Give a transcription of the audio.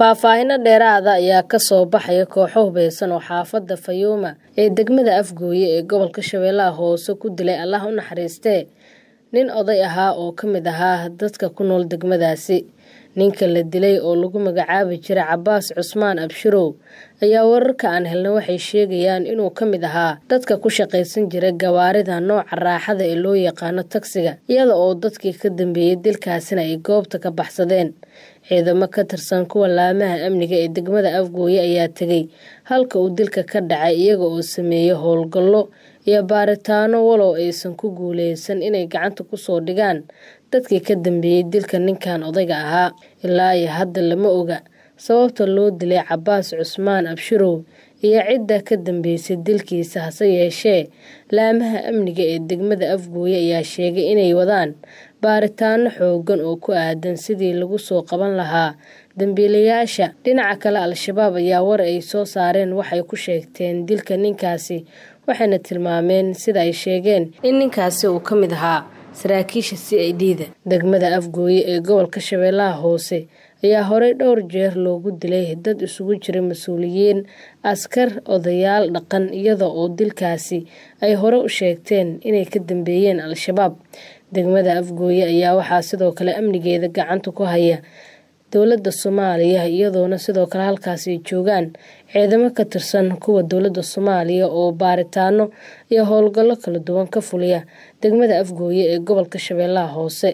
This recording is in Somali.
faahfaahino dheeraada ayaa ka soo baxaya kooxo hubeysan oo xaafadda fayuuma ee degmada afgooye ee gobolka shabeellaha hoose ku dilay allah u naxariistee nin oday ahaa oo ka mid ahaa dadka ku nool degmadaasi ninka la dilay oo lagu magacaabi jiray cabaas cusmaan abshirow ayaa wararka aan helna waxay sheegayaan inuu ka mid ahaa dadka ku shaqaysan jiray gawaarida nooca raaxada ee loo yaqaano tagsiga iyada oo dadkii ka dambeeyey dilkaasina ay goobta ka baxsadeen ciidamo ka tirsan kuwa laamaha amniga ee degmada afgooye ayaa tegay halka uu dilka ka dhacay iyaga oo sameeyey howlgallo iyo baaritaano walow aysan ku guuleysan inay gacanta kusoo dhigaan dadkii ka dambeeyey dilka ninkan odayga ahaa ilaa iyo hadda lama oga sababta loo dilay cabaas cusmaan abshirow iyo cidda ka dambeysay dilkiisa hase yeeshee laamaha amniga ee degmada afgooye ayaa sheegay inay wadaan baaritaano xoogan oo ku aadan sidii lagu soo qaban lahaa dambiilayaasha dhinaca kale al-shabaab ayaa war ay soo saareen waxay ku sheegteen dilka ninkaasi waxayna tilmaameen sida ay sheegeen in ninkaasi uu ka mid ahaa saraakiisha c i d da degmada afgooye ee gobolka shabeellaha hoose ayaa horey dhowr jeer loogu dilay dad isugu jiray mas-uuliyiin askar odayaal dhaqan iyadoo oo dilkaasi ay hore u sheegteen inay ka dambeeyeen al-shabaab degmada afgooye ayaa waxaa sidoo kale amnigeeda gacanta ku haya dowladda soomaaliya iyadoona sidoo kale halkaasi ay joogaan ciidamo ka tirsan kuwa dowladda soomaaliya oo baaritaano iyo howlgallo kala duwan ka fuliya degmada afgooye ee gobolka shabeellaha hoose